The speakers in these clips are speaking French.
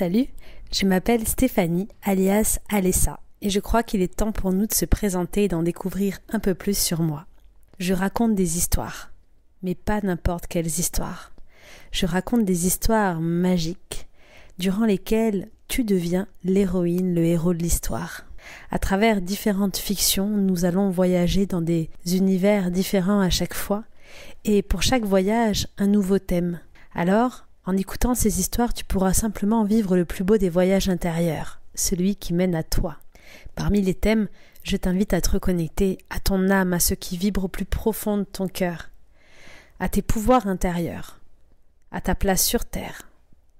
Salut, je m'appelle Stéphanie, alias Alessa, et je crois qu'il est temps pour nous de se présenter et d'en découvrir un peu plus sur moi. Je raconte des histoires, mais pas n'importe quelles histoires. Je raconte des histoires magiques, durant lesquelles tu deviens l'héroïne, le héros de l'histoire. À travers différentes fictions, nous allons voyager dans des univers différents à chaque fois, et pour chaque voyage, un nouveau thème. Alors, en écoutant ces histoires, tu pourras simplement vivre le plus beau des voyages intérieurs, celui qui mène à toi. Parmi les thèmes, je t'invite à te reconnecter à ton âme, à ce qui vibre au plus profond de ton cœur, à tes pouvoirs intérieurs, à ta place sur terre,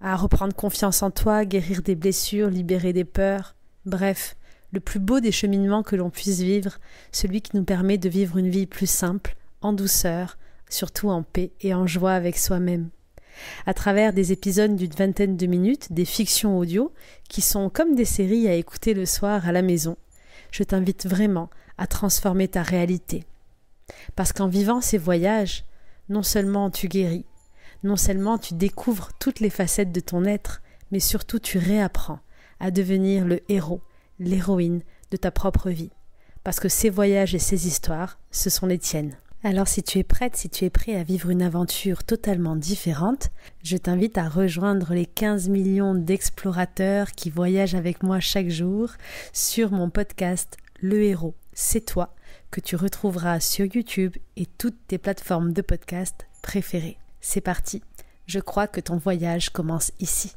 à reprendre confiance en toi, guérir des blessures, libérer des peurs, bref, le plus beau des cheminements que l'on puisse vivre, celui qui nous permet de vivre une vie plus simple, en douceur, surtout en paix et en joie avec soi-même à travers des épisodes d'une vingtaine de minutes, des fictions audio, qui sont comme des séries à écouter le soir à la maison. Je t'invite vraiment à transformer ta réalité. Parce qu'en vivant ces voyages, non seulement tu guéris, non seulement tu découvres toutes les facettes de ton être, mais surtout tu réapprends à devenir le héros, l'héroïne de ta propre vie. Parce que ces voyages et ces histoires, ce sont les tiennes. Alors si tu es prête, si tu es prêt à vivre une aventure totalement différente, je t'invite à rejoindre les 15 millions d'explorateurs qui voyagent avec moi chaque jour sur mon podcast Le héros, c'est toi, que tu retrouveras sur YouTube et toutes tes plateformes de podcast préférées. C'est parti, je crois que ton voyage commence ici.